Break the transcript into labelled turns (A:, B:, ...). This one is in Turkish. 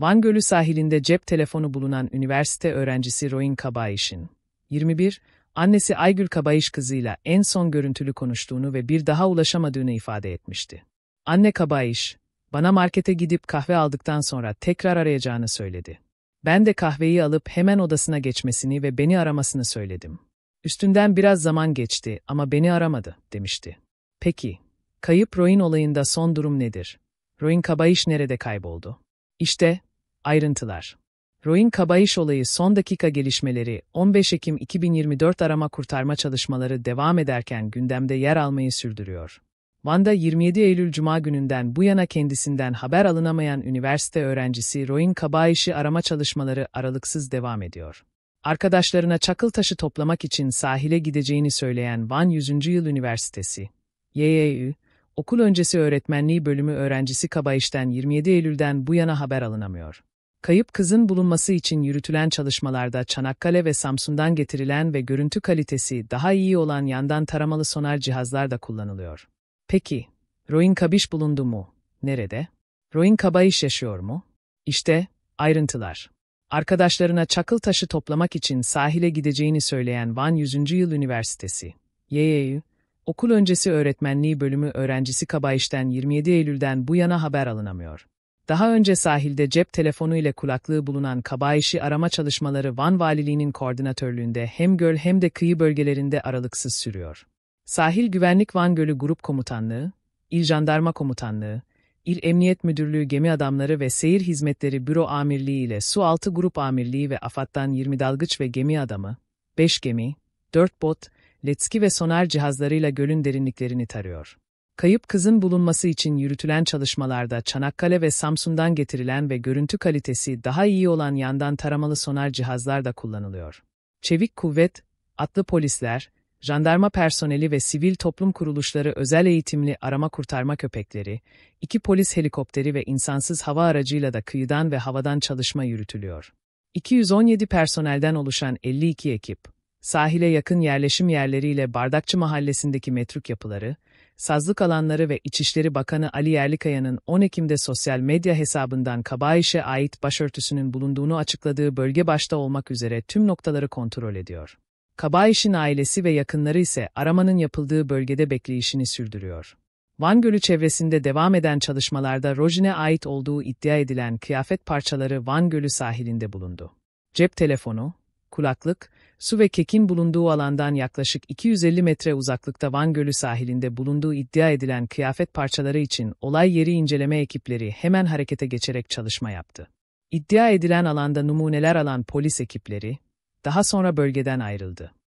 A: Van Gölü sahilinde cep telefonu bulunan üniversite öğrencisi Roin Kabayiş'in, 21, annesi Aygül Kabayiş kızıyla en son görüntülü konuştuğunu ve bir daha ulaşamadığını ifade etmişti. Anne Kabayiş, bana markete gidip kahve aldıktan sonra tekrar arayacağını söyledi. Ben de kahveyi alıp hemen odasına geçmesini ve beni aramasını söyledim. Üstünden biraz zaman geçti ama beni aramadı, demişti. Peki, kayıp Roin olayında son durum nedir? Roin Kabayiş nerede kayboldu? İşte, Ayrıntılar Roin Kabayiş olayı son dakika gelişmeleri 15 Ekim 2024 arama kurtarma çalışmaları devam ederken gündemde yer almayı sürdürüyor. Van'da 27 Eylül Cuma gününden bu yana kendisinden haber alınamayan üniversite öğrencisi Roin Kabayiş'i arama çalışmaları aralıksız devam ediyor. Arkadaşlarına çakıl taşı toplamak için sahile gideceğini söyleyen Van 100. Yıl Üniversitesi, YYÜ, okul öncesi öğretmenliği bölümü öğrencisi Kabayiş'ten 27 Eylül'den bu yana haber alınamıyor. Kayıp kızın bulunması için yürütülen çalışmalarda Çanakkale ve Samsun'dan getirilen ve görüntü kalitesi daha iyi olan yandan taramalı sonar cihazlar da kullanılıyor. Peki, Roin Kabiş bulundu mu? Nerede? Roin Kabayiş yaşıyor mu? İşte, ayrıntılar. Arkadaşlarına çakıl taşı toplamak için sahile gideceğini söyleyen Van 100. Yıl Üniversitesi, YYU, Okul öncesi öğretmenliği bölümü öğrencisi Kabayiş'ten 27 Eylül'den bu yana haber alınamıyor. Daha önce sahilde cep telefonu ile kulaklığı bulunan Kabayiş'i arama çalışmaları Van Valiliği'nin koordinatörlüğünde hem göl hem de kıyı bölgelerinde aralıksız sürüyor. Sahil Güvenlik Van Gölü Grup Komutanlığı, İl Jandarma Komutanlığı, İl Emniyet Müdürlüğü Gemi Adamları ve Seyir Hizmetleri Büro Amirliği ile su altı Grup Amirliği ve AFAD'dan 20 dalgıç ve gemi adamı, 5 gemi, 4 bot, Letski ve sonar cihazlarıyla gölün derinliklerini tarıyor. Kayıp kızın bulunması için yürütülen çalışmalarda Çanakkale ve Samsun'dan getirilen ve görüntü kalitesi daha iyi olan yandan taramalı sonar cihazlar da kullanılıyor. Çevik kuvvet, atlı polisler, jandarma personeli ve sivil toplum kuruluşları özel eğitimli arama kurtarma köpekleri, iki polis helikopteri ve insansız hava aracıyla da kıyıdan ve havadan çalışma yürütülüyor. 217 personelden oluşan 52 ekip, sahile yakın yerleşim yerleriyle Bardakçı Mahallesi'ndeki metruk yapıları, Sazlık Alanları ve İçişleri Bakanı Ali Yerlikaya'nın 10 Ekim'de sosyal medya hesabından Kabaiş'e ait başörtüsünün bulunduğunu açıkladığı bölge başta olmak üzere tüm noktaları kontrol ediyor. Kabaiş'in ailesi ve yakınları ise aramanın yapıldığı bölgede bekleyişini sürdürüyor. Van Gölü çevresinde devam eden çalışmalarda Rojin'e ait olduğu iddia edilen kıyafet parçaları Van Gölü sahilinde bulundu. Cep telefonu, kulaklık, su ve kekin bulunduğu alandan yaklaşık 250 metre uzaklıkta Van Gölü sahilinde bulunduğu iddia edilen kıyafet parçaları için olay yeri inceleme ekipleri hemen harekete geçerek çalışma yaptı. İddia edilen alanda numuneler alan polis ekipleri, daha sonra bölgeden ayrıldı.